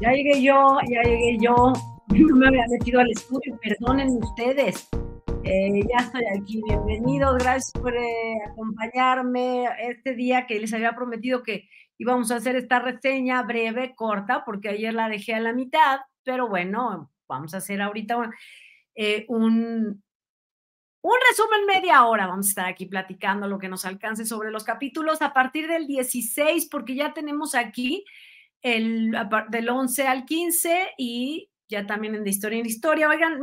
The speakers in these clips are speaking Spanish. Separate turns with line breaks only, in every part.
ya llegué yo, ya llegué yo, no me había metido al estudio, perdonen ustedes. Eh, ya estoy aquí, bienvenidos, gracias por eh, acompañarme este día que les había prometido que íbamos a hacer esta reseña breve, corta, porque ayer la dejé a la mitad, pero bueno, vamos a hacer ahorita un, eh, un, un resumen media hora. Vamos a estar aquí platicando lo que nos alcance sobre los capítulos a partir del 16, porque ya tenemos aquí el, del 11 al 15 y ya también en de historia en historia. Oigan,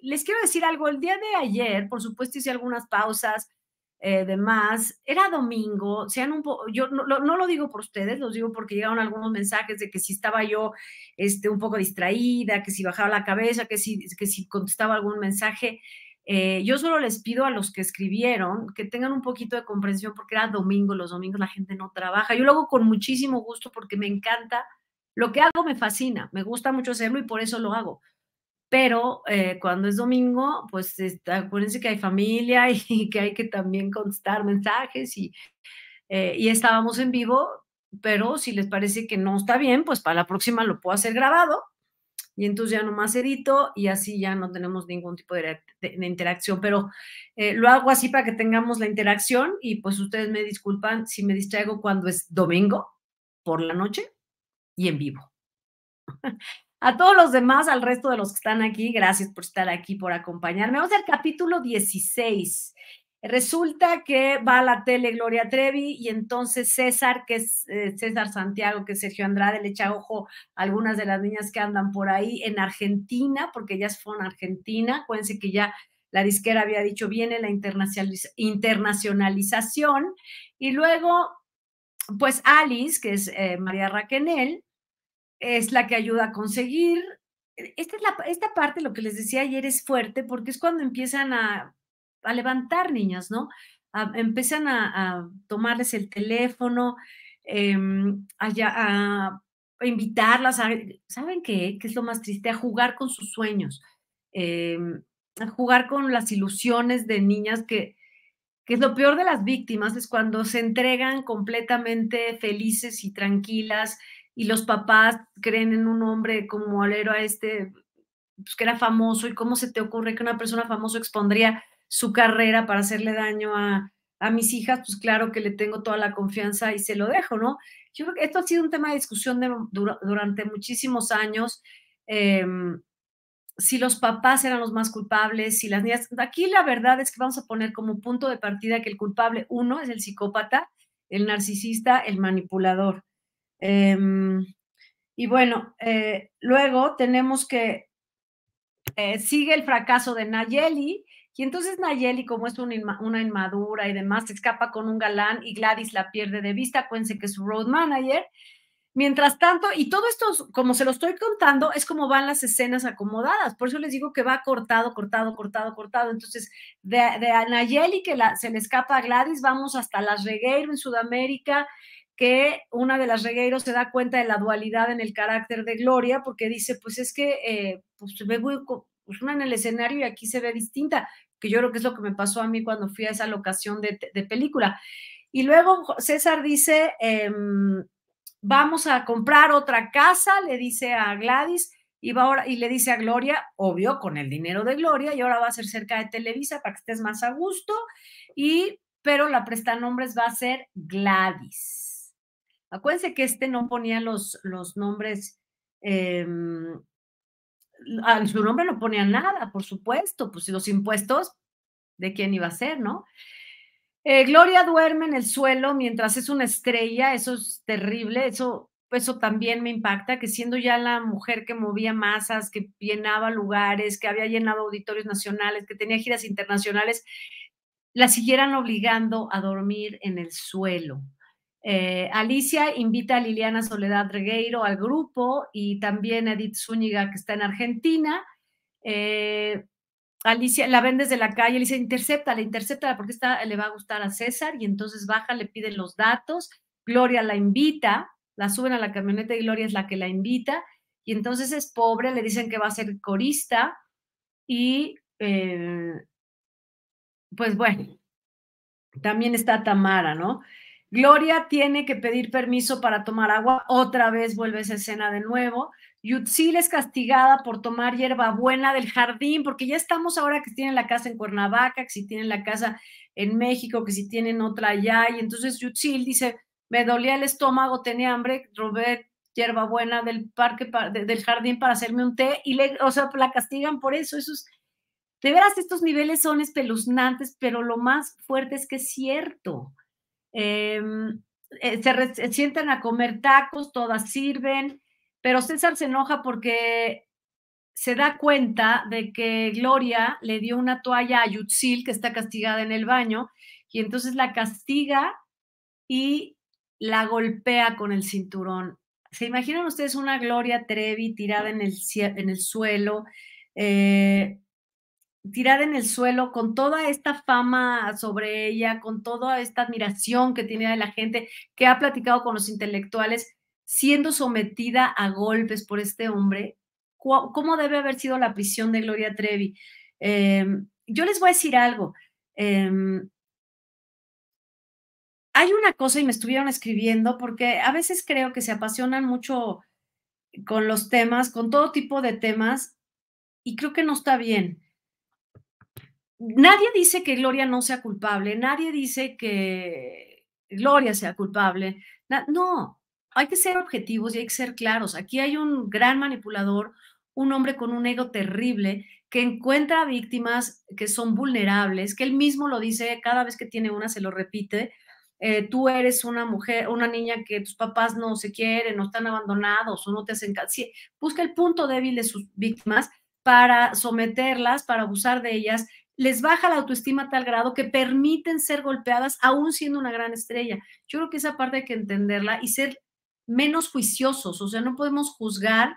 les quiero decir algo, el día de ayer, por supuesto, hice algunas pausas. Eh, más era domingo, sean un poco, yo no, lo digo por ustedes, los digo porque llegaron algunos mensajes de que si estaba yo este, un poco distraída, que si bajaba la cabeza, que si, que si contestaba algún mensaje, eh, yo solo les pido a los que escribieron que tengan un poquito de comprensión porque era domingo, los domingos la gente no trabaja. Yo lo hago con muchísimo gusto porque me encanta. Lo que hago me fascina, me gusta mucho hacerlo y por eso lo hago. Pero eh, cuando es domingo, pues este, acuérdense que hay familia y que hay que también contestar mensajes y, eh, y estábamos en vivo, pero si les parece que no está bien, pues para la próxima lo puedo hacer grabado y entonces ya nomás edito y así ya no tenemos ningún tipo de, interacción. Pero eh, lo hago así para que tengamos la interacción y pues ustedes me disculpan si me distraigo cuando es domingo por la noche y en vivo. A todos los demás, al resto de los que están aquí, gracias por estar aquí, por acompañarme. Vamos al capítulo 16. Resulta que va a la tele Gloria Trevi y entonces César, que es eh, César Santiago, que es Sergio Andrade, le echa ojo a algunas de las niñas que andan por ahí en Argentina, porque ellas fueron Argentina. Acuérdense que ya la disquera había dicho viene la internacionalización. Y luego, pues Alice, que es eh, María Raquenel, es la que ayuda a conseguir. Esta, es esta parte, lo que les decía ayer, es fuerte porque es cuando empiezan a a levantar niñas, ¿no? Ah, empiezan a, tomarles el teléfono, eh, a, a, invitarlas, ¿saben qué? ¿Qué es lo más triste? A jugar con sus sueños, em, a jugar con las ilusiones de niñas que, que es lo peor de las víctimas, es cuando se entregan completamente felices y tranquilas y los papás creen en un hombre como alero a este, pues que era famoso y cómo se te ocurre que una persona famosa expondría su carrera para hacerle daño a, mis hijas, pues claro que le tengo toda la confianza y se lo dejo, ¿no? Yo creo que esto ha sido un tema de discusión durante muchísimos años. Em, si los papás eran los más culpables, si las niñas. Aquí la verdad es que vamos a poner como punto de partida que el culpable uno es el psicópata, el narcisista, el manipulador. Em, y bueno, eh, luego tenemos que eh, sigue el fracaso de Nayeli y entonces Nayeli, como es una, inmadura y demás, se escapa con un galán y Gladys la pierde de vista, acuérdense que es su road manager. Mientras tanto, y todo esto, como se lo estoy contando, es como van las escenas acomodadas. Por eso les digo que va cortado, cortado, cortado, cortado. Entonces, de, Nayeli, que se le escapa a Gladys, vamos hasta las Regueiro en Sudamérica, que una de las regueiro se da cuenta de la dualidad en el carácter de Gloria, porque dice, pues es que eh, pues, pues una en el escenario y aquí se ve distinta, que yo creo que es lo que me pasó a mí cuando fui a esa locación de, película. Y luego César dice, em, vamos a comprar otra casa, le dice a Gladys, y, ahora, y le dice a Gloria, obvio, con el dinero de Gloria, y ahora va a ser cerca de Televisa para que estés más a gusto, y, pero la prestanombres va a ser Gladys. Acuérdense que este no ponía los, los nombres em, su nombre no ponía nada, por supuesto, pues los impuestos, ¿de quién iba a ser, no? Eh, Gloria duerme en el suelo mientras es una estrella, eso es terrible, eso, eso también me impacta, que siendo ya la mujer que movía masas, que llenaba lugares, que había llenado auditorios nacionales, que tenía giras internacionales, la siguieran obligando a dormir en el suelo. Eh, Alicia invita a Liliana Soledad Regueiro al grupo y también a Edith Zúñiga, que está en Argentina. Eh, Alicia, la ven desde la calle, le dice, la intercepta porque está, le va a gustar a César y entonces baja, le piden los datos, Gloria la invita, la suben a la camioneta y Gloria es la que la invita y entonces es pobre, le dicen que va a ser corista y eh, pues bueno, también está Tamara, ¿no? Gloria tiene que pedir permiso para tomar agua, otra vez vuelve esa escena de nuevo. Yutzil es castigada por tomar hierbabuena del jardín, porque ya estamos ahora que tienen la casa en Cuernavaca, que si tienen la casa en México, que si tienen otra allá, y entonces Yutzil dice, me dolía el estómago, tenía hambre, robé hierbabuena del parque, del jardín para hacerme un té, y le, o sea, la castigan por eso, esos de veras estos niveles son espeluznantes, pero lo más fuerte es que es cierto. Em, eh, se, sientan a comer tacos, todas sirven, pero César se enoja porque se da cuenta de que Gloria le dio una toalla a Yutzil, que está castigada en el baño, y entonces la castiga y la golpea con el cinturón. ¿Se imaginan ustedes una Gloria Trevi tirada en el, en el suelo, eh, tirada en el suelo con toda esta fama sobre ella, con toda esta admiración que tiene de la gente, que ha platicado con los intelectuales, siendo sometida a golpes por este hombre, ¿cómo debe haber sido la prisión de Gloria Trevi? Em, yo les voy a decir algo. Em, hay una cosa y me estuvieron escribiendo porque a veces creo que se apasionan mucho con los temas, con todo tipo de temas, y creo que no está bien nadie dice que Gloria no sea culpable, nadie dice que Gloria sea culpable. No, hay que ser objetivos y hay que ser claros. Aquí hay un gran manipulador, un hombre con un ego terrible que encuentra víctimas que son vulnerables, que él mismo lo dice cada vez que tiene una, se lo repite. Eh, tú eres una mujer, una niña que tus papás no se quieren, no están abandonados o no te hacen caso. busca el punto débil de sus víctimas para someterlas, para abusar de ellas les baja la autoestima a tal grado que permiten ser golpeadas aún siendo una gran estrella. Yo creo que esa parte hay que entenderla y ser menos juiciosos, o sea, no podemos juzgar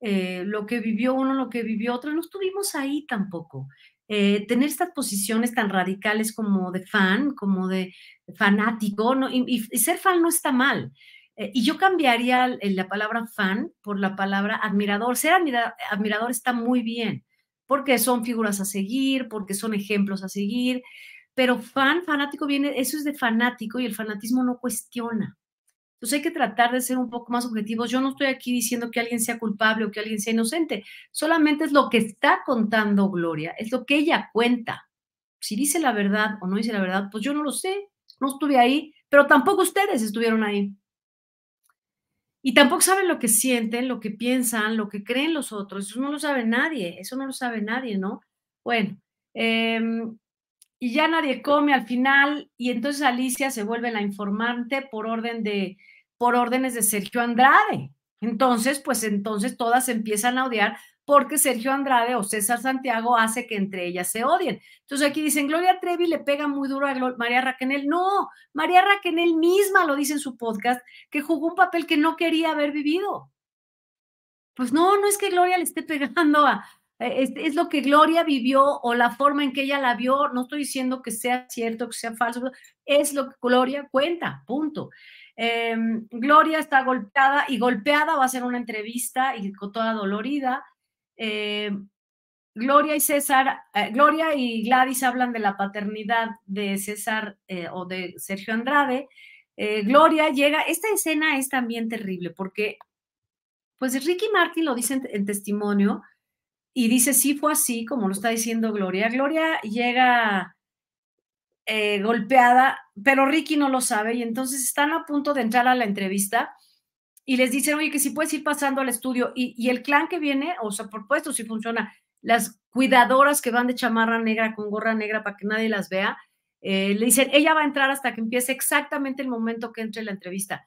eh, lo que vivió uno, lo que vivió otro, no estuvimos ahí tampoco. Eh, tener estas posiciones tan radicales como de fan, como de fanático, y, ser fan no está mal. Eh, y yo cambiaría la palabra fan por la palabra admirador. Ser admirador está muy bien porque son figuras a seguir, porque son ejemplos a seguir, pero fan, fanático viene, eso es de fanático y el fanatismo no cuestiona. Entonces hay que tratar de ser un poco más objetivos. Yo no estoy aquí diciendo que alguien sea culpable o que alguien sea inocente, solamente es lo que está contando Gloria, es lo que ella cuenta. Si dice la verdad o no dice la verdad, pues yo no lo sé, no estuve ahí, pero tampoco ustedes estuvieron ahí. Y tampoco saben lo que sienten, lo que piensan, lo que creen los otros. Eso no lo sabe nadie, eso no lo sabe nadie, ¿no? Bueno, em, y ya nadie come al final y entonces Alicia se vuelve la informante por orden de por órdenes de Sergio Andrade. Entonces, pues entonces todas empiezan a odiar porque Sergio Andrade o César Santiago hace que entre ellas se odien. Entonces aquí dicen, Gloria Trevi le pega muy duro a María Raquenel. No, María Raquenel misma lo dice en su podcast, que jugó un papel que no quería haber vivido. Pues no, no es que Gloria le esté pegando a... E, es, lo que Gloria vivió o la forma en que ella la vio. No estoy diciendo que sea cierto, que sea falso. Es lo que Gloria cuenta, punto. Em, Gloria está golpeada y golpeada va a hacer una entrevista y toda dolorida. Eh, Gloria y César, eh, Gloria y Gladys hablan de la paternidad de César eh, o de Sergio Andrade. Gloria llega, esta escena es también terrible porque, pues Ricky Martin lo dice en, testimonio y dice, sí fue así, como lo está diciendo Gloria. Gloria llega golpeada, pero Ricky no lo sabe y entonces están a punto de entrar a la entrevista y les dicen, oye, que si puedes ir pasando al estudio y, el clan que viene, o sea, por puesto, si funciona, las cuidadoras que van de chamarra negra con gorra negra para que nadie las vea, eh, le dicen, ella va a entrar hasta que empiece exactamente el momento que entre la entrevista.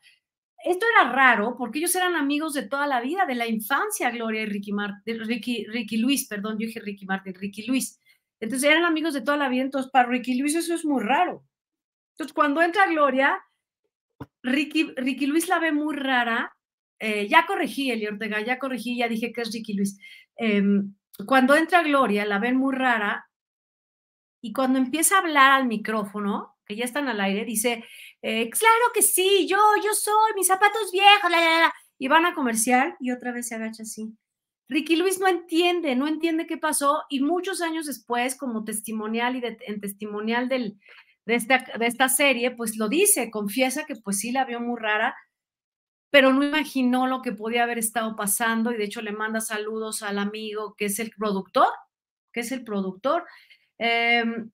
Esto era raro porque ellos eran amigos de toda la vida, de la infancia, Gloria y Ricky, Mar Ricky, Ricky Luis, perdón, yo dije Ricky Martin, Ricky Luis. Entonces eran amigos de toda la vida, entonces para Ricky Luis eso es muy raro. Entonces cuando entra Gloria, Ricky, Luis la ve muy rara. Eh, ya corregí, Eli Ortega, ya corregí, ya dije que es Ricky Luis. Em, cuando entra Gloria, la ven muy rara. Y cuando empieza a hablar al micrófono, que ya están al aire, dice, eh, claro que sí, yo, yo soy, mis zapatos viejos, la, Y van a comercial y otra vez se agacha así. Ricky Luis no entiende, no entiende qué pasó y muchos años después, como testimonial y en testimonial del, de esta, serie, pues lo dice, confiesa que pues sí la vio muy rara, pero no imaginó lo que podía haber estado pasando y de hecho le manda saludos al amigo que es el productor, que es el productor. Em,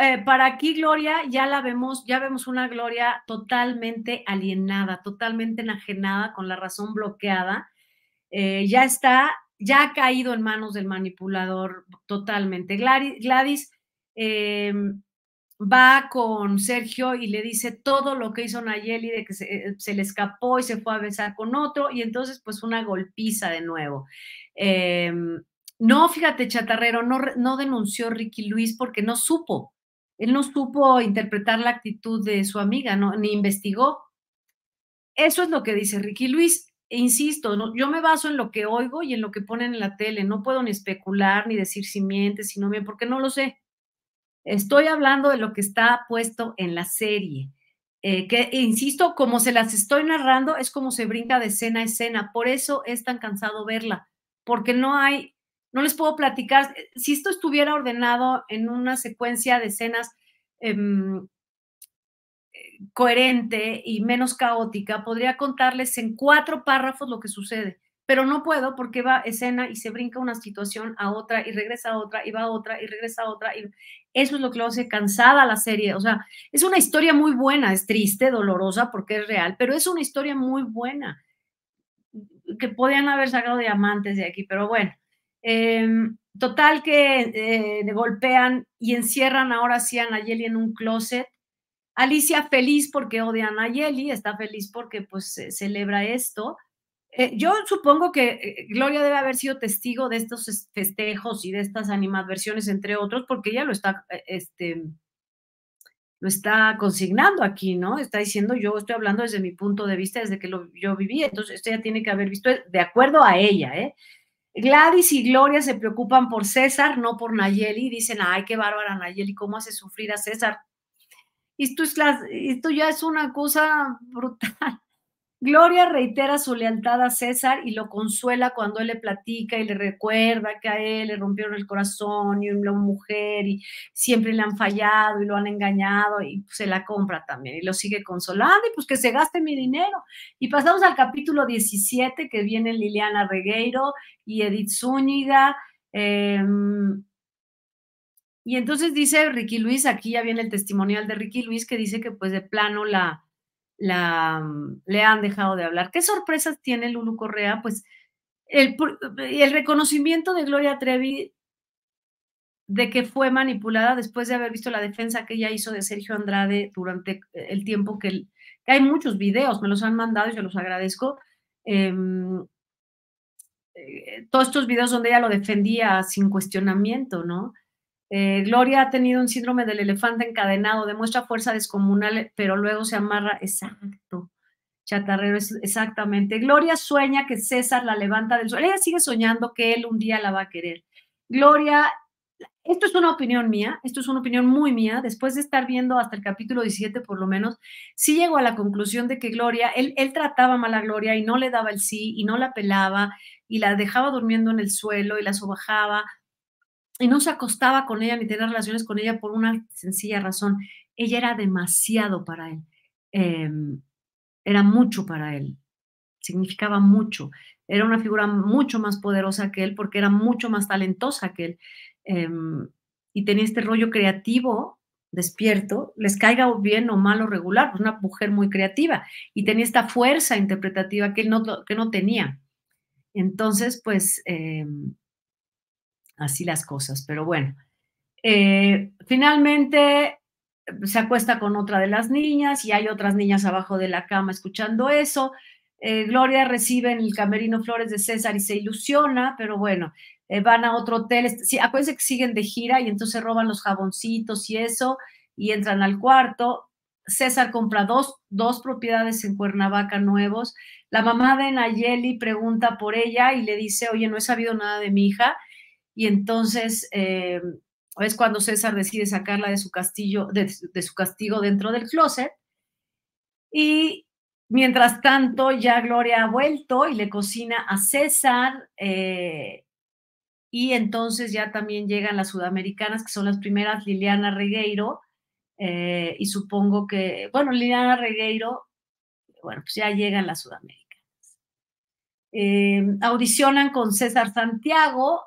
eh, para aquí Gloria ya la vemos, ya vemos una Gloria totalmente alienada, totalmente enajenada, con la razón bloqueada. Eh, ya está, ya ha caído en manos del manipulador totalmente. Gladys, Gladys em, va con Sergio y le dice todo lo que hizo Nayeli, de que eh, se, le escapó y se fue a besar con otro, y entonces pues una golpiza de nuevo. Em, no, fíjate, chatarrero, no, no denunció Ricky Luis porque no supo. Él no supo interpretar la actitud de su amiga, no, ni investigó. Eso es lo que dice Ricky Luis. E insisto, yo me baso en lo que oigo y en lo que ponen en la tele. No puedo ni especular ni decir si miente, si no miente, porque no lo sé. Estoy hablando de lo que está puesto en la serie. Eh, que, insisto, como se las estoy narrando, es como se brinca de escena a escena. Por eso es tan cansado verla, porque no hay, no les puedo platicar. Eh, si esto estuviera ordenado en una secuencia de escenas em, eh, coherente y menos caótica, podría contarles en cuatro párrafos lo que sucede. Pero no puedo porque va escena y se brinca una situación a otra y regresa a otra y va a otra y regresa a otra. Y eso es lo que lo hace cansada la serie. O sea, es una historia muy buena, es triste, dolorosa porque es real, pero es una historia muy buena que podían haber sacado diamantes de aquí, pero bueno. Em, total que eh, golpean y encierran ahora sí a Nayeli en un closet. Alicia feliz porque odia a Nayeli, está feliz porque pues celebra esto. Eh, yo supongo que eh, Gloria debe haber sido testigo de estos festejos y de estas animadversiones, entre otros, porque ella lo está, eh, este, lo está consignando aquí, ¿no? Está diciendo, yo estoy hablando desde mi punto de vista, desde que yo viví, entonces esto ya tiene que haber visto, de acuerdo a ella, ¿eh? Gladys y Gloria se preocupan por César, no por Nayeli, dicen, ay, qué bárbara Nayeli, ¿cómo hace sufrir a César? Esto, es esto ya es una cosa brutal. Gloria reitera su lealtad a César y lo consuela cuando él le platica y le recuerda que a él le rompieron el corazón y una mujer y siempre le han fallado y lo han engañado y se la compra también y lo sigue consolando y pues que se gaste mi dinero. Y pasamos al capítulo 17 que viene Liliana Regueiro y Edith Zúñiga. Em, y entonces dice Ricky Luis, aquí ya viene el testimonial de Ricky Luis que dice que pues de plano la la, mm, le han dejado de hablar. ¿Qué sorpresas tiene Lulu Correa? Pues el, el reconocimiento de Gloria Trevi de que fue manipulada después de haber visto la defensa que ella hizo de Sergio Andrade durante el tiempo que, hay muchos videos, me los han mandado y yo los agradezco. Em, eh, todos estos videos donde ella lo defendía sin cuestionamiento, ¿no? Eh, Gloria ha tenido un síndrome del elefante encadenado, demuestra fuerza descomunal, pero luego se amarra. Exacto, chatarrero, es exactamente. Gloria sueña que César la levanta del suelo. Ella sigue soñando que él un día la va a querer. Gloria, esto es una opinión mía, esto es una opinión muy mía. Después de estar viendo hasta el capítulo 17, por lo menos, sí llego a la conclusión de que Gloria, él, él trataba mal a Gloria y no le daba el sí y no la pelaba y la dejaba durmiendo en el suelo y la sobajaba y no se acostaba con ella ni tenía relaciones con ella por una sencilla razón. Ella era demasiado para él. Em, era mucho para él. Significaba mucho. Era una figura mucho más poderosa que él porque era mucho más talentosa que él. Em, y tenía este rollo creativo, despierto, les caiga bien o mal o regular, pues una mujer muy creativa. Y tenía esta fuerza interpretativa que él no, que no tenía. Entonces, pues... Em, así las cosas, pero bueno. Eh, finalmente se acuesta con otra de las niñas y hay otras niñas abajo de la cama escuchando eso. Eh, Gloria recibe en el camerino flores de César y se ilusiona, pero bueno, eh, van a otro hotel. Este, sí, acuérdense que siguen de gira y entonces roban los jaboncitos y eso y entran al cuarto. César compra dos, dos propiedades en Cuernavaca nuevos. La mamá de Nayeli pregunta por ella y le dice, oye, no he sabido nada de mi hija y entonces eh, es cuando César decide sacarla de su, castillo, de, su castigo dentro del closet. Y mientras tanto, ya Gloria ha vuelto y le cocina a César. Eh, y entonces ya también llegan las sudamericanas, que son las primeras, Liliana Regueiro. Eh, y supongo que, bueno, Liliana Regueiro, bueno, pues ya llegan las sudamericanas. audicionan con César Santiago,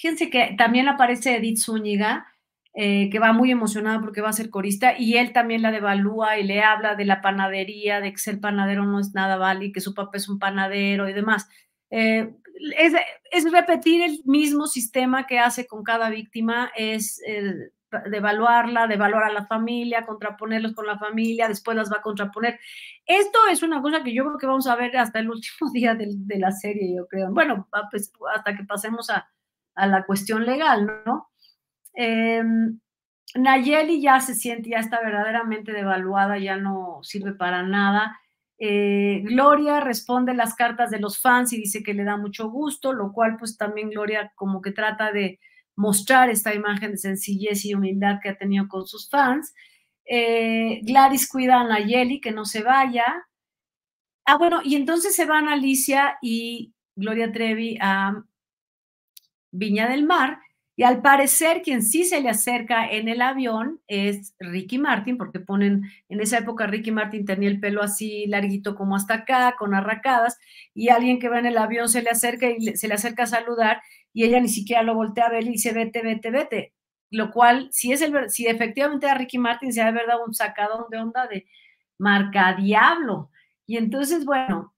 Fíjense que también aparece Edith Zúñiga, eh, que va muy emocionada porque va a ser corista, y él también la devalúa y le habla de la panadería, de que ser panadero no es nada vale y que su papá es un panadero y demás. Eh, es, repetir el mismo sistema que hace con cada víctima, es eh, devaluarla, devaluar a la familia, contraponerlos con la familia, después las va a contraponer. Esto es una cosa que yo creo que vamos a ver hasta el último día de, la serie, yo creo. Bueno, ah, pues, hasta que pasemos a, a la cuestión legal, ¿no? Em, Nayeli ya se siente, ya está verdaderamente devaluada, ya no sirve para nada. Eh, Gloria responde las cartas de los fans y dice que le da mucho gusto, lo cual pues también Gloria como que trata de mostrar esta imagen de sencillez y humildad que ha tenido con sus fans. Eh, Gladys cuida a Nayeli que no se vaya. Ah, bueno, y entonces se van Alicia y Gloria Trevi a Viña del Mar. Y al parecer quien sí se le acerca en el avión es Ricky Martin, porque ponen, en esa época Ricky Martin tenía el pelo así larguito como hasta acá, con arracadas, y alguien que va en el avión se le acerca y se le acerca a saludar y ella ni siquiera lo voltea a ver y dice, vete, vete, vete. Lo cual, si, es el, si efectivamente a Ricky Martin se ha dado un sacadón de onda de marca diablo. Y entonces, bueno,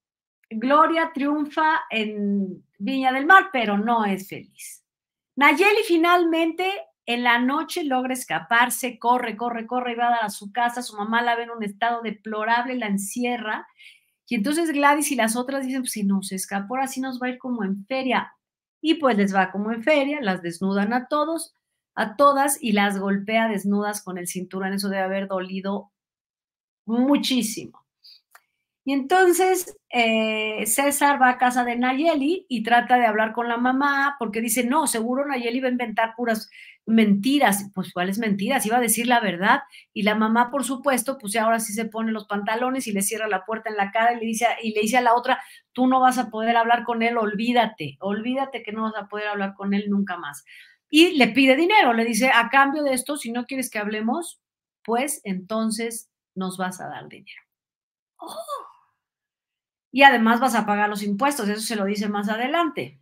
Gloria triunfa en Viña del Mar, pero no es feliz. Nayeli finalmente en la noche logra escaparse, corre, corre, corre y va a dar a su casa. Su mamá la ve en un estado deplorable, la encierra. Y entonces Gladys y las otras dicen, pues si no se escapó, así nos va a ir como en feria. Y pues les va como en feria, las desnudan a todos, a todas y las golpea desnudas con el cinturón. Eso debe haber dolido muchísimo. Y entonces eh, César va a casa de Nayeli y trata de hablar con la mamá porque dice, no, seguro Nayeli va a inventar puras mentiras. Pues cuáles mentiras, iba a decir la verdad. Y la mamá, por supuesto, pues ahora sí se pone los pantalones y le cierra la puerta en la cara y le dice, y le dice a la otra, tú no vas a poder hablar con él, olvídate, olvídate que no vas a poder hablar con él nunca más. Y le pide dinero, le dice, a cambio de esto, si no quieres que hablemos, pues entonces nos vas a dar dinero. ¡Oh! y además vas a pagar los impuestos, eso se lo dice más adelante.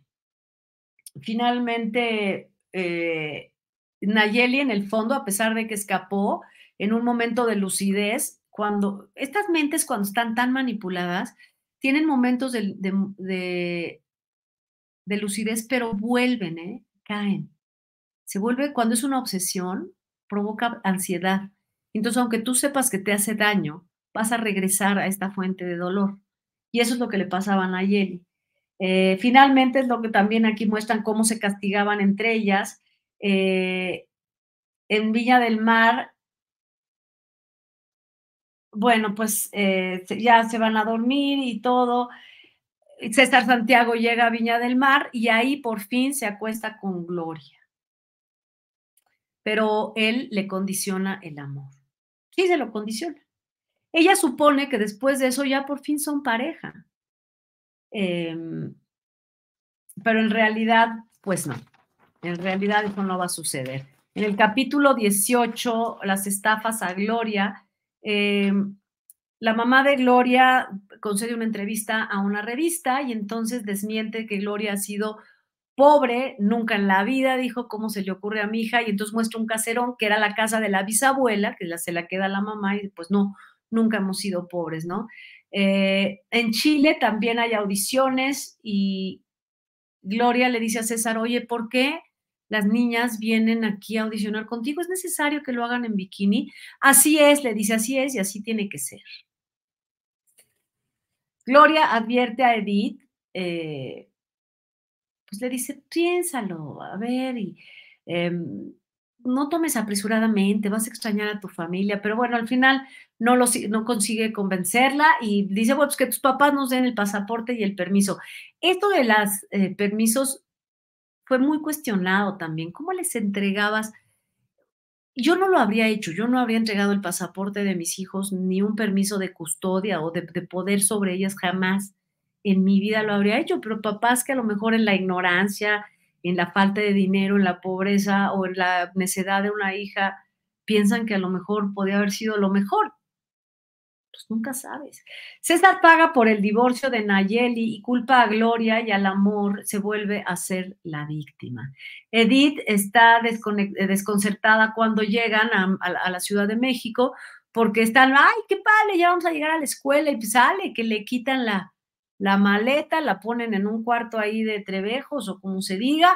Finalmente, eh, Nayeli en el fondo, a pesar de que escapó, en un momento de lucidez, cuando estas mentes cuando están tan manipuladas, tienen momentos de, de, lucidez, pero vuelven, ¿eh? caen. Se vuelve, cuando es una obsesión, provoca ansiedad. Entonces, aunque tú sepas que te hace daño, vas a regresar a esta fuente de dolor. Y eso es lo que le pasaban a Nayeli. Eh, finalmente es lo que también aquí muestran cómo se castigaban entre ellas. Eh, en Villa del Mar, bueno, pues eh, ya se van a dormir y todo. César Santiago llega a Viña del Mar y ahí por fin se acuesta con Gloria. Pero él le condiciona el amor. Sí, se lo condiciona. Ella supone que después de eso ya por fin son pareja. Em, pero en realidad, pues no. En realidad eso no va a suceder. En el capítulo 18, las estafas a Gloria, em, la mamá de Gloria concede una entrevista a una revista y entonces desmiente que Gloria ha sido pobre, nunca en la vida, dijo cómo se le ocurre a mi hija, y entonces muestra un caserón que era la casa de la bisabuela, que se la queda la mamá, y pues no, nunca hemos sido pobres, ¿no? Eh, en Chile también hay audiciones y Gloria le dice a César, oye, ¿por qué las niñas vienen aquí a audicionar contigo? ¿Es necesario que lo hagan en bikini? Así es, le dice, así es y así tiene que ser. Gloria advierte a Edith, eh, pues le dice, piénsalo, a ver, y em, no tomes apresuradamente, vas a extrañar a tu familia, pero bueno, al final no, lo, no consigue convencerla y dice, pues que tus papás nos den el pasaporte y el permiso. Esto de los eh, permisos fue muy cuestionado también. ¿Cómo les entregabas? Yo no lo habría hecho, yo no habría entregado el pasaporte de mis hijos ni un permiso de custodia o de, de poder sobre ellas jamás. En mi vida lo habría hecho, pero papás que a lo mejor en la ignorancia, en la falta de dinero, en la pobreza o en la necedad de una hija, piensan que a lo mejor podía haber sido lo mejor. Pues nunca sabes. César paga por el divorcio de Nayeli y culpa a Gloria y al amor se vuelve a ser la víctima. Edith está eh, desconcertada cuando llegan a, la Ciudad de México porque están, ay, qué padre, ya vamos a llegar a la escuela y sale que le quitan la, la maleta, la ponen en un cuarto ahí de trebejos o como se diga,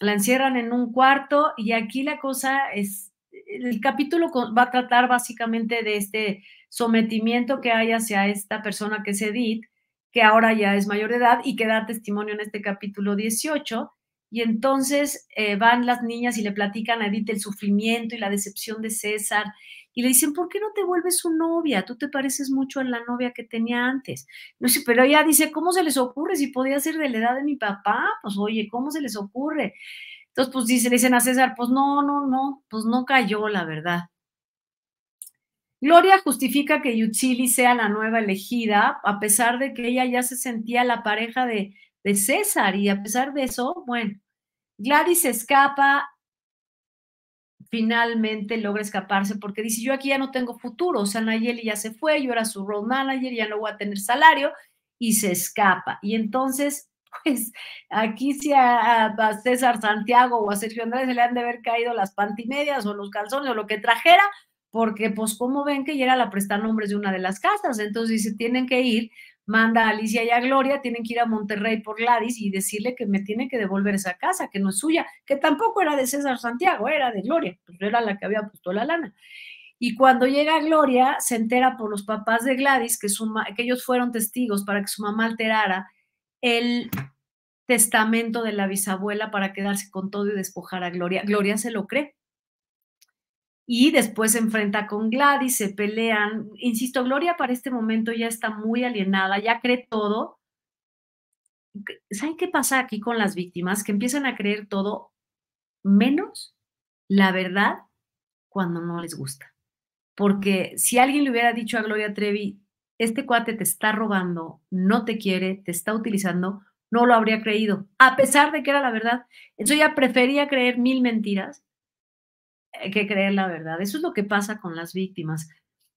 la encierran en un cuarto y aquí la cosa es, el capítulo va a tratar básicamente de este sometimiento que hay hacia esta persona que es Edith, que ahora ya es mayor de edad y que da testimonio en este capítulo 18 y entonces eh, van las niñas y le platican a Edith el sufrimiento y la decepción de César. Y le dicen, ¿por qué no te vuelves su novia? Tú te pareces mucho a la novia que tenía antes. No sé, pero ella dice, ¿cómo se les ocurre? Si podía ser de la edad de mi papá, pues oye, ¿cómo se les ocurre? Entonces, pues le dicen a César, pues no, no, no, pues no cayó, la verdad. Gloria justifica que Yutzili sea la nueva elegida, a pesar de que ella ya se sentía la pareja de de César y a pesar de eso, bueno, Gladys escapa, finalmente logra escaparse porque dice, yo aquí ya no tengo futuro, o sea, Nayeli ya se fue, yo era su road manager, ya no voy a tener salario y se escapa. Y entonces, pues aquí si a, César Santiago o a Sergio Andrés se le han de haber caído las pantimedias o los calzones o lo que trajera, porque pues como ven que ya era la nombres de una de las casas, entonces dice, tienen que ir manda a Alicia y a Gloria, tienen que ir a Monterrey por Gladys y decirle que me tiene que devolver esa casa, que no es suya, que tampoco era de César Santiago, era de Gloria, pues, era la que había puesto la lana. Y cuando llega Gloria, se entera por los papás de Gladys que, que ellos fueron testigos para que su mamá alterara el testamento de la bisabuela para quedarse con todo y despojar a Gloria. Gloria se lo cree y después se enfrenta con Gladys, se pelean. Insisto, Gloria para este momento ya está muy alienada, ya cree todo. ¿Saben qué pasa aquí con las víctimas? Que empiezan a creer todo menos la verdad cuando no les gusta. Porque si alguien le hubiera dicho a Gloria Trevi, este cuate te está robando, no te quiere, te está utilizando, no lo habría creído, a pesar de que era la verdad. Entonces ya prefería creer mil mentiras que creer la verdad. Eso es lo que pasa con las víctimas.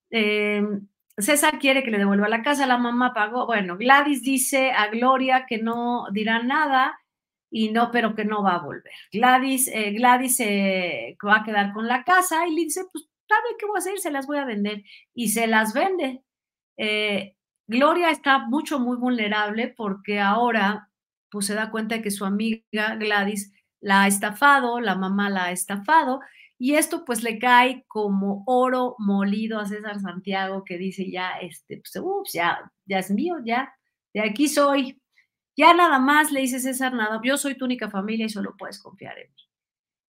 Em, César quiere que le devuelva la casa, la mamá pagó. Bueno, Gladys dice a Gloria que no dirá nada y no, pero que no va a volver. Gladys, eh, Gladys va a quedar con la casa y le dice, pues, ¿sabe qué voy a hacer? Se las voy a vender. Y se las vende. Eh, Gloria está mucho, muy vulnerable porque ahora pues se da cuenta de que su amiga Gladys la ha estafado, la mamá la ha estafado y esto pues le cae como oro molido a César Santiago que dice ya, este, pues, ya, ya es mío, ya, de aquí soy. Ya nada más le dice César nada, yo soy tu única familia y solo puedes confiar en mí.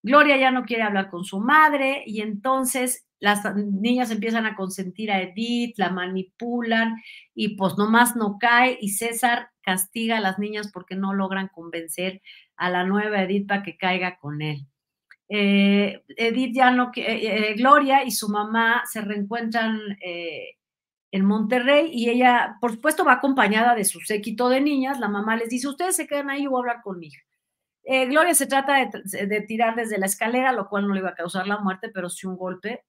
Gloria ya no quiere hablar con su madre y entonces las niñas empiezan a consentir a Edith, la manipulan y pues nomás no cae y César castiga a las niñas porque no logran convencer a la nueva Edith para que caiga con él. Eh, Edith ya no, que eh, eh, Gloria y su mamá se reencuentran en Monterrey y ella, por supuesto, va acompañada de su séquito de niñas. La mamá les dice, ustedes se quedan ahí, yo voy a hablar con mi hija. Gloria se trata de, tirar desde la escalera, lo cual no le iba a causar la muerte, pero sí un golpe.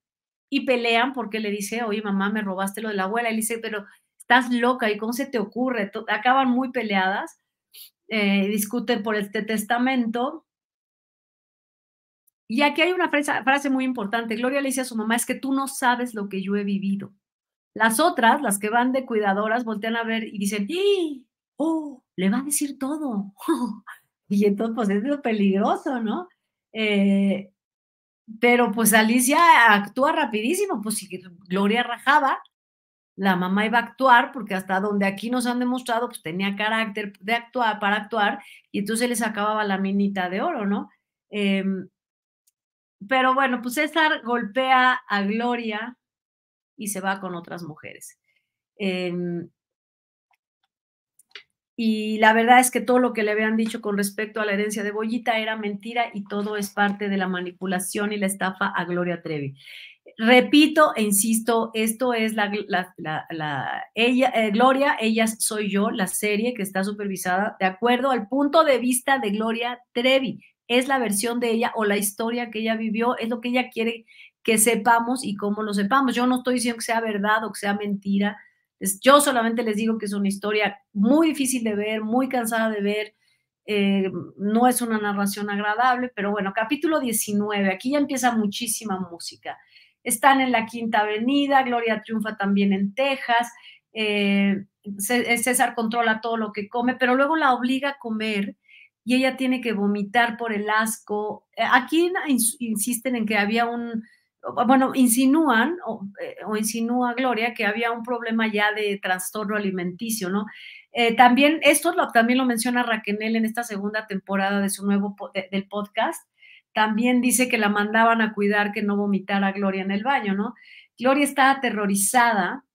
Y pelean porque le dice, oye, mamá, me robaste lo de la abuela. Y le dice, pero estás loca, ¿y cómo se te ocurre? Acaban muy peleadas, discuten por este testamento. Y aquí hay una frase, muy importante. Gloria le dice a su mamá, es que tú no sabes lo que yo he vivido. Las otras, las que van de cuidadoras, voltean a ver y dicen, ¡Eh! ¡oh! Le va a decir todo. y entonces, pues es lo peligroso, ¿no? Eh, pero pues Alicia actúa rapidísimo, pues si Gloria rajaba, la mamá iba a actuar, porque hasta donde aquí nos han demostrado, pues tenía carácter de actuar, para actuar, y entonces les acababa la minita de oro, ¿no? Em, pero bueno, pues César golpea a Gloria y se va con otras mujeres. Em, y la verdad es que todo lo que le habían dicho con respecto a la herencia de Bollita era mentira y todo es parte de la manipulación y la estafa a Gloria Trevi. Repito e insisto, esto es la, ella, eh, Gloria, ellas soy yo, la serie que está supervisada de acuerdo al punto de vista de Gloria Trevi es la versión de ella o la historia que ella vivió, es lo que ella quiere que sepamos y cómo lo sepamos. Yo no estoy diciendo que sea verdad o que sea mentira. Yo solamente les digo que es una historia muy difícil de ver, muy cansada de ver. Eh, no es una narración agradable, pero bueno, capítulo 19. Aquí ya empieza muchísima música. Están en la Quinta Avenida, Gloria triunfa también en Texas. Eh, César controla todo lo que come, pero luego la obliga a comer y ella tiene que vomitar por el asco. Eh, aquí insisten en que había un, bueno, insinúan eh, o, insinúa Gloria que había un problema ya de trastorno alimenticio, ¿no? Eh, también, esto lo, también lo menciona Raquel en esta segunda temporada de su nuevo del podcast. También dice que la mandaban a cuidar que no vomitara Gloria en el baño, ¿no? Gloria está aterrorizada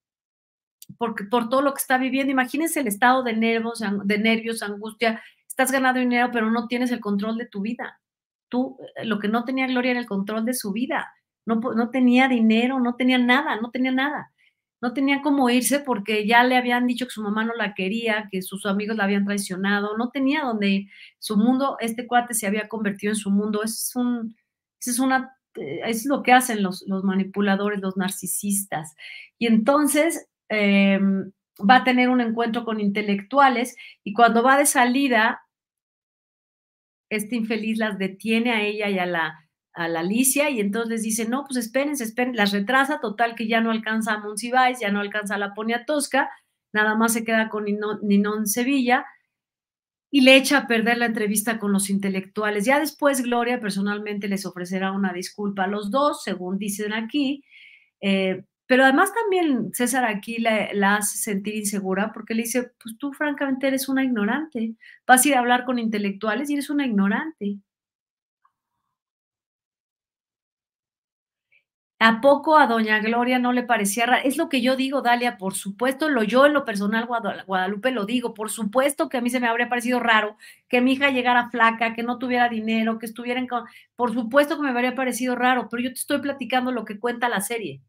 porque, por todo lo que está viviendo. Imagínense el estado de nervios, de nervios, angustia, estás ganando dinero, pero no tienes el control de tu vida. Tú, eh, lo que no tenía Gloria era el control de su vida. No, no tenía dinero, no tenía nada, no tenía nada. No tenía cómo irse porque ya le habían dicho que su mamá no la quería, que sus amigos la habían traicionado, no tenía dónde ir. Su mundo, este cuate se había convertido en su mundo. Es un, es una, eh, es lo que hacen los, los manipuladores, los narcisistas. Y entonces, em, va a tener un encuentro con intelectuales y cuando va de salida, este infeliz las detiene a ella y a la, Alicia y entonces les dice, no, pues espérense, esperen, las retrasa, total que ya no alcanza a Monsiváis, ya no alcanza a la Tosca nada más se queda con Ninón, Sevilla y le echa a perder la entrevista con los intelectuales. Ya después Gloria personalmente les ofrecerá una disculpa a los dos, según dicen aquí, eh, pero además también César aquí la, hace sentir insegura porque le dice, pues tú francamente eres una ignorante, vas a ir a hablar con intelectuales y eres una ignorante. ¿A poco a Doña Gloria no le parecía raro? Es lo que yo digo, Dalia, por supuesto, lo yo en lo personal, Guadalupe, lo digo, por supuesto que a mí se me habría parecido raro que mi hija llegara flaca, que no tuviera dinero, que estuvieran con... Por supuesto que me habría parecido raro, pero yo te estoy platicando lo que cuenta la serie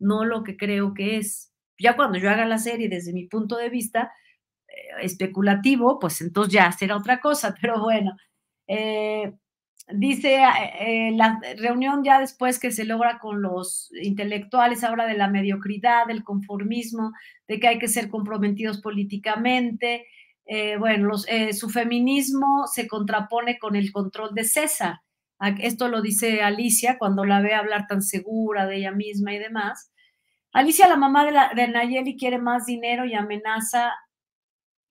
no lo que creo que es. Ya cuando yo haga la serie desde mi punto de vista eh, especulativo, pues entonces ya será otra cosa, pero bueno. Eh, dice, eh, la reunión ya después que se logra con los intelectuales, habla de la mediocridad, del conformismo, de que hay que ser comprometidos políticamente. bueno, su feminismo se contrapone con el control de César esto lo dice Alicia cuando la ve hablar tan segura de ella misma y demás. Alicia, la mamá de, la, de Nayeli, quiere más dinero y amenaza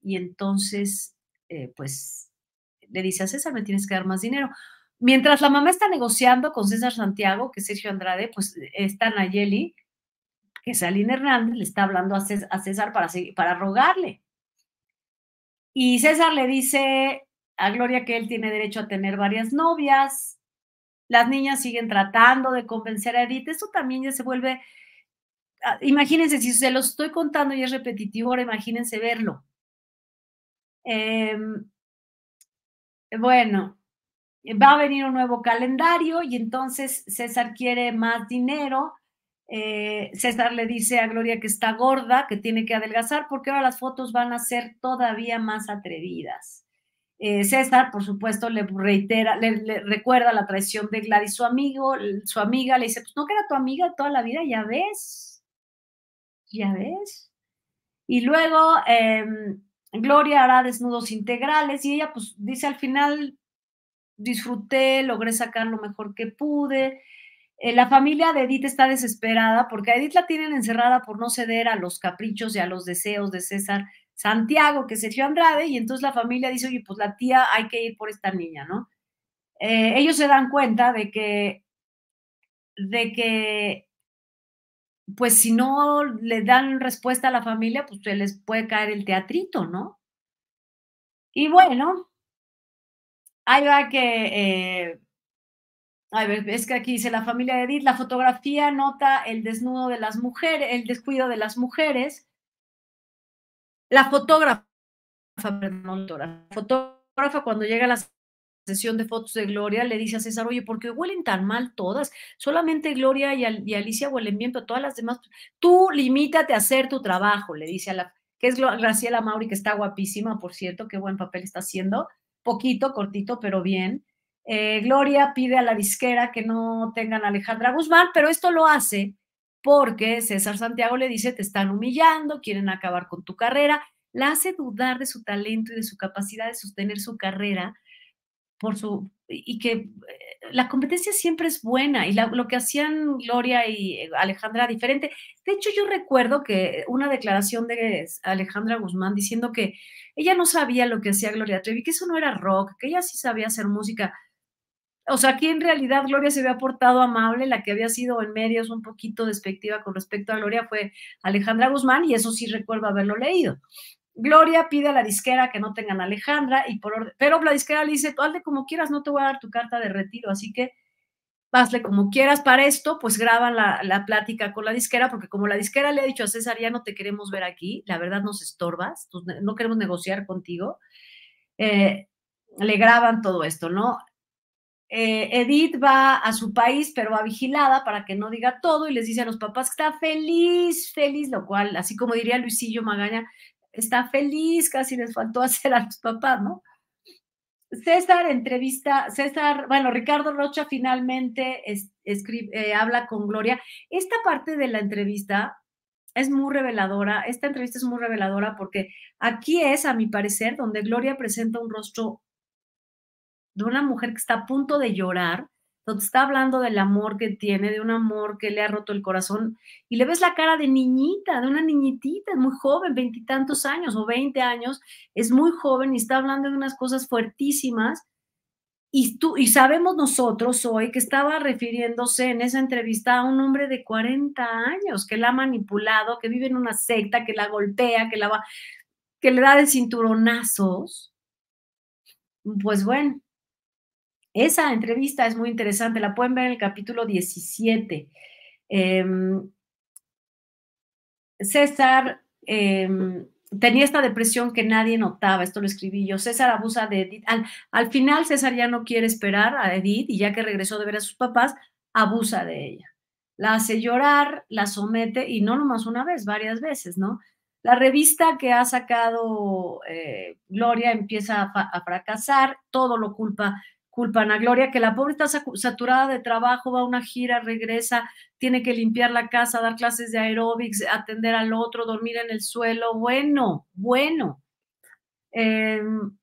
y entonces, eh, pues, le dice a César, me tienes que dar más dinero. Mientras la mamá está negociando con César Santiago, que es Sergio Andrade, pues está Nayeli, que es Aline Hernández, le está hablando a César, para, para rogarle. Y César le dice a Gloria que él tiene derecho a tener varias novias, las niñas siguen tratando de convencer a Edith, Eso también ya se vuelve, ah, imagínense, si se lo estoy contando y es repetitivo, ahora imagínense verlo. Em, bueno, va a venir un nuevo calendario y entonces César quiere más dinero. Eh, César le dice a Gloria que está gorda, que tiene que adelgazar, porque ahora las fotos van a ser todavía más atrevidas. Eh, César, por supuesto, le reitera, le, recuerda la traición de Gladys, su amigo, su amiga, le dice, pues no que era tu amiga toda la vida, ya ves, ya ves. Y luego em, Gloria hará desnudos integrales y ella pues dice al final, disfruté, logré sacar lo mejor que pude. Eh, la familia de Edith está desesperada porque a Edith la tienen encerrada por no ceder a los caprichos y a los deseos de César Santiago, que Sergio Andrade, y entonces la familia dice, oye, pues la tía hay que ir por esta niña, ¿no? Eh, ellos se dan cuenta de que, de que, pues si no le dan respuesta a la familia, pues se les puede caer el teatrito, ¿no? Y bueno, ahí va que... Eh, a ver, es que aquí dice la familia de Edith, la fotografía nota el desnudo de las mujeres, el descuido de las mujeres, la fotógrafa, la fotógrafa cuando llega a la sesión de fotos de Gloria le dice a César, oye, ¿por qué huelen tan mal todas? Solamente Gloria y, Alicia huelen bien, pero todas las demás, tú limítate a hacer tu trabajo, le dice a la, que es Graciela Mauri, que está guapísima, por cierto, qué buen papel está haciendo, poquito, cortito, pero bien. Eh, Gloria pide a la disquera que no tengan a Alejandra Guzmán, pero esto lo hace porque César Santiago le dice, te están humillando, quieren acabar con tu carrera, la hace dudar de su talento y de su capacidad de sostener su carrera por su y que eh, la competencia siempre es buena y lo que hacían Gloria y Alejandra diferente. De hecho, yo recuerdo que una declaración de Alejandra Guzmán diciendo que ella no sabía lo que hacía Gloria Trevi, que eso no era rock, que ella sí sabía hacer música o sea, aquí en realidad Gloria se había portado amable, la que había sido en medios un poquito despectiva con respecto a Gloria fue Alejandra Guzmán, y eso sí recuerdo haberlo leído. Gloria pide a la disquera que no tengan a Alejandra, y por pero la disquera le dice, hazle como quieras, no te voy a dar tu carta de retiro, así que hazle como quieras para esto, pues graban la, plática con la disquera, porque como la disquera le ha dicho a César, ya no te queremos ver aquí, la verdad nos estorbas, no queremos negociar contigo, eh, le graban todo esto, ¿no? Eh, Edith va a su país, pero va vigilada para que no diga todo y les dice a los papás que está feliz, feliz, lo cual, así como diría Luisillo Magaña, está feliz, casi les faltó hacer a los papás, ¿no? César entrevista, César, bueno, Ricardo Rocha finalmente escribe, eh, habla con Gloria. Esta parte de la entrevista es muy reveladora, esta entrevista es muy reveladora porque aquí es, a mi parecer, donde Gloria presenta un rostro de una mujer que está a punto de llorar, donde está hablando del amor que tiene, de un amor que le ha roto el corazón, y le ves la cara de niñita, de una niñitita, muy joven, veintitantos años o veinte años, es muy joven y está hablando de unas cosas fuertísimas. Y, tú, y sabemos nosotros hoy que estaba refiriéndose en esa entrevista a un hombre de 40 años que la ha manipulado, que vive en una secta, que la golpea, que, la va, que le da de cinturonazos. Pues bueno, esa entrevista es muy interesante, la pueden ver en el capítulo 17. Em, César em, tenía esta depresión que nadie notaba, esto lo escribí yo. César abusa de Edith. Al, final César ya no quiere esperar a Edith y ya que regresó de ver a sus papás, abusa de ella. La hace llorar, la somete y no nomás una vez, varias veces, ¿no? La revista que ha sacado eh, Gloria empieza a fracasar, todo lo culpa culpan a Gloria, que la pobre está saturada de trabajo, va a una gira, regresa, tiene que limpiar la casa, dar clases de aeróbics, atender al otro, dormir en el suelo. Bueno, bueno. Em,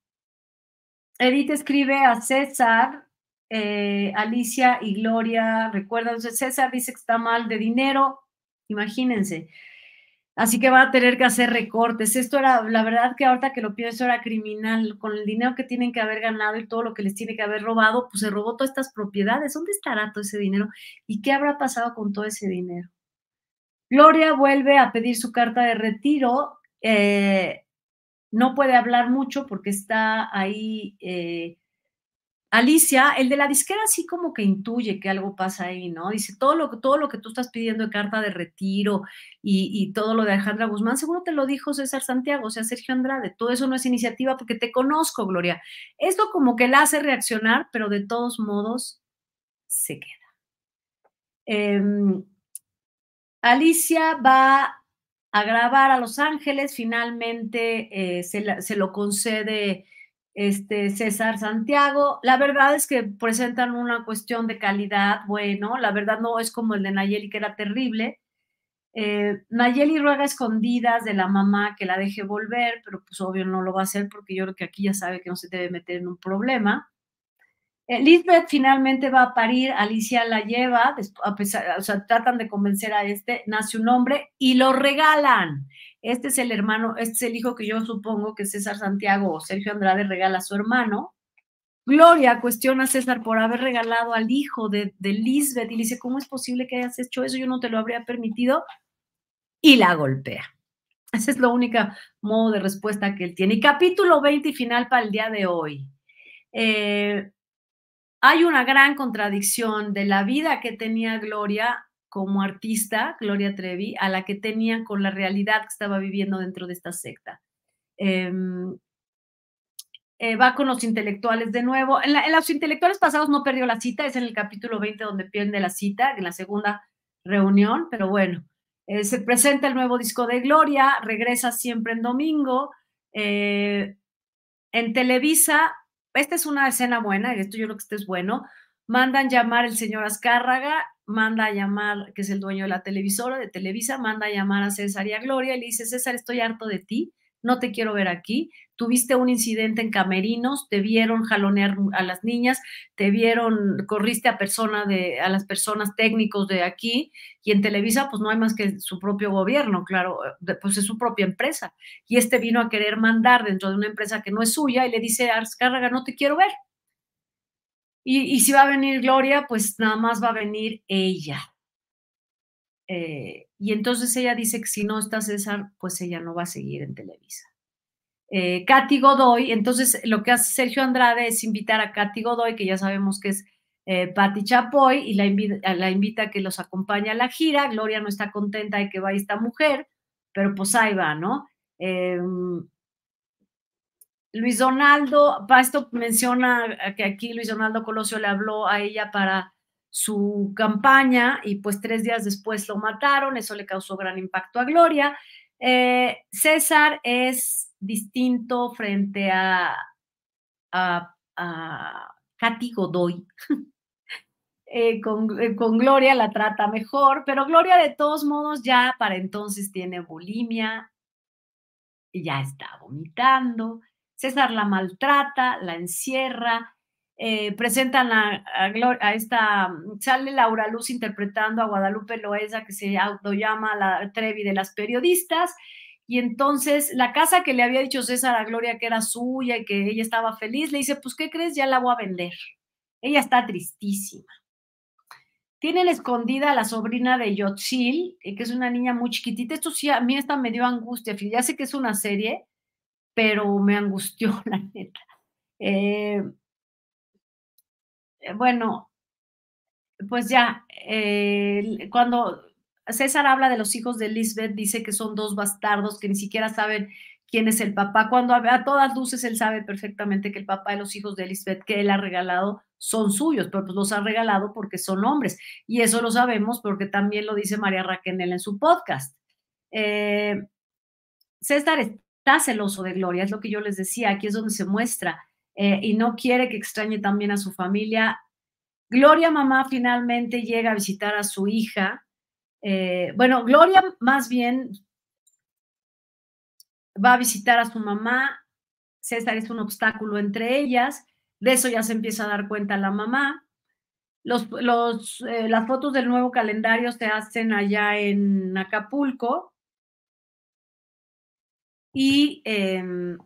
Edith escribe a César, eh, Alicia y Gloria, recuerdan, César dice que está mal de dinero, imagínense. Así que va a tener que hacer recortes. Esto era, la verdad que ahorita que lo pienso era criminal. Con el dinero que tienen que haber ganado y todo lo que les tiene que haber robado, pues se robó todas estas propiedades. ¿Dónde estará todo ese dinero? ¿Y qué habrá pasado con todo ese dinero? Gloria vuelve a pedir su carta de retiro. Eh, no puede hablar mucho porque está ahí eh, Alicia, el de la disquera sí como que intuye que algo pasa ahí, ¿no? Dice, todo lo, todo lo que tú estás pidiendo de carta de retiro y, todo lo de Alejandra Guzmán, seguro te lo dijo César Santiago, o sea, Sergio Andrade, todo eso no es iniciativa porque te conozco, Gloria. Esto como que la hace reaccionar, pero de todos modos se queda. Em, Alicia va a grabar a Los Ángeles, finalmente eh, se, se lo concede este, César Santiago. La verdad es que presentan una cuestión de calidad, bueno, la verdad no es como el de Nayeli, que era terrible. Eh, Nayeli ruega escondidas de la mamá que la deje volver, pero pues obvio no lo va a hacer porque yo creo que aquí ya sabe que no se debe meter en un problema. Elizabeth Lisbeth finalmente va a parir, Alicia la lleva, a pesar, o sea, tratan de convencer a este, nace un hombre y lo regalan. Este es el hermano, este es el hijo que yo supongo que César Santiago o Sergio Andrade regala a su hermano. Gloria cuestiona a César por haber regalado al hijo de, Lisbeth y le dice, ¿cómo es posible que hayas hecho eso? Yo no te lo habría permitido. Y la golpea. Ese es lo único modo de respuesta que él tiene. Y capítulo 20 y final para el día de hoy. Eh, hay una gran contradicción de la vida que tenía Gloria como artista, Gloria Trevi, a la que tenía con la realidad que estaba viviendo dentro de esta secta. Em, eh, va con los intelectuales de nuevo. En, los intelectuales pasados no perdió la cita, es en el capítulo 20 donde pierde la cita, en la segunda reunión, pero bueno, eh, se presenta el nuevo disco de Gloria, regresa siempre en domingo. Eh, en Televisa, esta es una escena buena, esto yo creo que este es bueno, mandan llamar el señor Azcárraga, manda a llamar, que es el dueño de la televisora, de Televisa, manda a llamar a César y a Gloria y le dice, César, estoy harto de ti, no te quiero ver aquí, tuviste un incidente en Camerinos, te vieron jalonear a las niñas, te vieron, corriste a, persona de, a las personas técnicos de aquí y en Televisa pues no hay más que su propio gobierno, claro, pues es su propia empresa. Y este vino a querer mandar dentro de una empresa que no es suya y le dice, Azcárraga, no te quiero ver, y, si va a venir Gloria, pues nada más va a venir ella. Eh, y entonces ella dice que si no está César, pues ella no va a seguir en Televisa. Eh, Katy Godoy, entonces lo que hace Sergio Andrade es invitar a Katy Godoy, que ya sabemos que es eh, Chapoy, y la invita, la invita a que los acompañe a la gira. Gloria no está contenta de que vaya esta mujer, pero pues ahí va, ¿no? Em, Luis Donaldo, Pasto menciona eh, que aquí Luis Donaldo Colosio le habló a ella para su campaña y pues tres días después lo mataron, eso le causó gran impacto a Gloria. Eh, César es distinto frente a, a, Katy Godoy. Eh, con, con Gloria la trata mejor, pero Gloria de todos modos ya para entonces tiene bulimia, ya está vomitando, César la maltrata, la encierra, eh, presentan a, a, esta, mm, sale Laura Luz interpretando a Guadalupe Loesa, que se autoyama la Trevi de las periodistas, y entonces la casa que le había dicho César a Gloria que era suya y que ella estaba feliz, le dice, pues, ¿qué crees? Ya la voy a vender. Ella está tristísima. Tienen escondida a la sobrina de Yotzil, eh, que es una niña muy chiquitita. Esto sí, a mí esta me dio angustia. Ya sé que es una serie, pero me angustió, la neta. Eh, eh, bueno, pues ya, eh, cuando César habla de los hijos de Lisbeth, dice que son dos bastardos que ni siquiera saben quién es el papá, cuando a, todas luces él sabe perfectamente que el papá de los hijos de Lisbeth que él ha regalado son suyos, pero pues los ha regalado porque son hombres. Y eso lo sabemos porque también lo dice María Raquel en su podcast. César César está celoso de gloria, es lo que yo les decía, aquí es donde se muestra eh, y no quiere que extrañe también a su familia. Gloria mamá finalmente llega a visitar a su hija. Eh, bueno, Gloria más bien va a visitar a su mamá. César es un obstáculo entre ellas. De eso ya se empieza a dar cuenta la mamá. Los, los, eh, las fotos del nuevo calendario se hacen allá en Acapulco. Y em,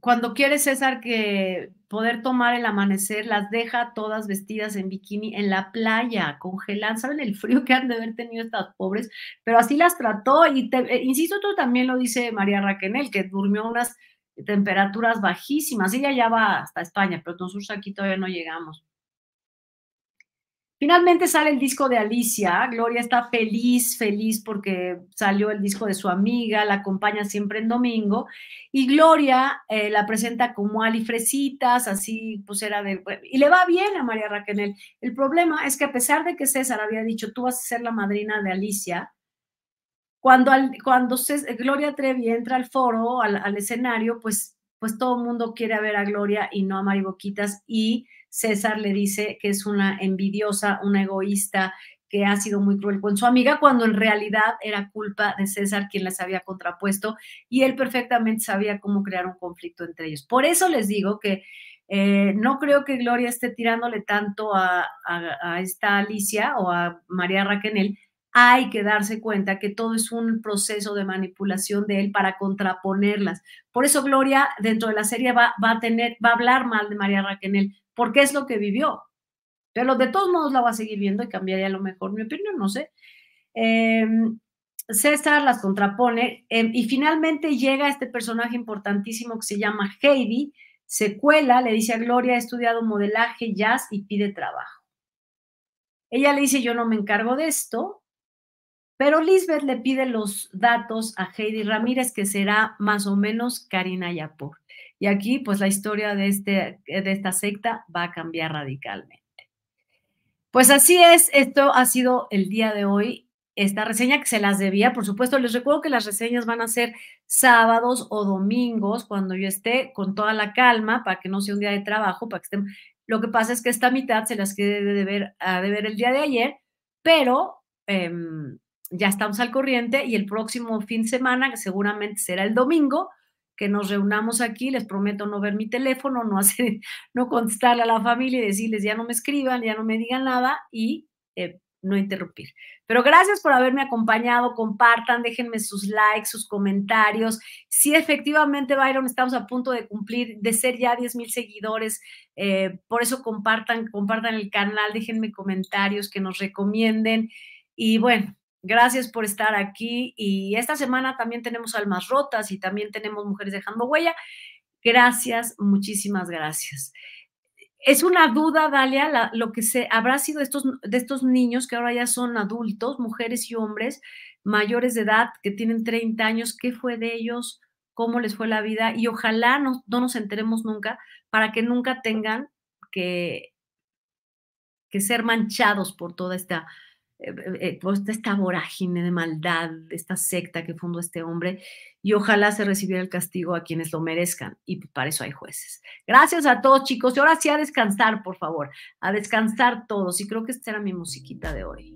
cuando quiere César que poder tomar el amanecer, las deja todas vestidas en bikini en la playa, congeladas. ¿Saben el frío que han de haber tenido estas pobres? Pero así las trató y, eh, insisto, tú también lo dice María Raquenel, que durmió unas temperaturas bajísimas. Ella ya va hasta España, pero nosotros aquí todavía no llegamos. Finalmente sale el disco de Alicia. Gloria está feliz, feliz porque salió el disco de su amiga, la acompaña siempre en domingo. Y Gloria eh, la presenta como Ali Fresitas, así pues era de... Y le va bien a María Raquel. El problema es que a pesar de que César había dicho, tú vas a ser la madrina de Alicia, cuando, Gloria Trevi entra al foro, al, escenario, pues, pues todo el mundo quiere ver a Gloria y no a Boquitas, y César le dice que es una envidiosa, una egoísta, que ha sido muy cruel con su amiga, cuando en realidad era culpa de César quien las había contrapuesto y él perfectamente sabía cómo crear un conflicto entre ellos. Por eso les digo que eh, no creo que Gloria esté tirándole tanto a, esta Alicia o a María Raquenel. Hay que darse cuenta que todo es un proceso de manipulación de él para contraponerlas. Por eso Gloria dentro de la serie va, va a tener, va a hablar mal de María Raquenel, porque es lo que vivió. Pero de todos modos la va a seguir viendo y cambiaría a lo mejor mi opinión, no sé. Em, César las contrapone em, y finalmente llega este personaje importantísimo que se llama Heidi, se cuela, le dice a Gloria, he estudiado modelaje, jazz y pide trabajo. Ella le dice, yo no me encargo de esto, pero Lisbeth le pide los datos a Heidi Ramírez, que será más o menos Karina Yapur. Y aquí, pues, la historia de, este, eh, de esta secta va a cambiar radicalmente. Pues así es, esto ha sido el día de hoy, esta reseña que se las debía, por supuesto, les recuerdo que las reseñas van a ser sábados o domingos, cuando yo esté con toda la calma, para que no sea un día de trabajo, para que estén... Lo que pasa es que esta mitad se las quedé de ver, a ver el día de ayer, pero em, ya estamos al corriente y el próximo fin de semana, que seguramente será el domingo, que nos reunamos aquí, les prometo no ver mi teléfono, no, hacer, no contestarle a la familia y decirles ya no me escriban, ya no me digan nada y eh, no interrumpir. Pero gracias por haberme acompañado, compartan, déjenme sus likes, sus comentarios. Si efectivamente, Byron, estamos a punto de cumplir, de ser ya 10 mil seguidores, eh, por eso compartan, compartan el canal, déjenme comentarios que nos recomienden. Y bueno, Gracias por estar aquí. Y esta semana también tenemos Almas Rotas y también tenemos Mujeres Dejando Huella. Gracias, muchísimas gracias. Es una duda, Dalia, lo que se habrá sido de estos, de estos niños que ahora ya son adultos, mujeres y hombres mayores de edad que tienen 30 años, ¿qué fue de ellos? ¿Cómo les fue la vida? Y ojalá no, nos enteremos nunca para que nunca tengan que, que ser manchados por toda esta eh, eh, eh, pues, esta vorágine de maldad, esta secta que fundó este hombre, y ojalá se recibiera el castigo a quienes lo merezcan, y para eso hay jueces. Gracias a todos, chicos, y ahora sí a descansar, por favor, a descansar todos, y creo que esta era mi musiquita de hoy.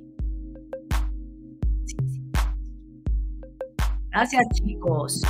Gracias, chicos.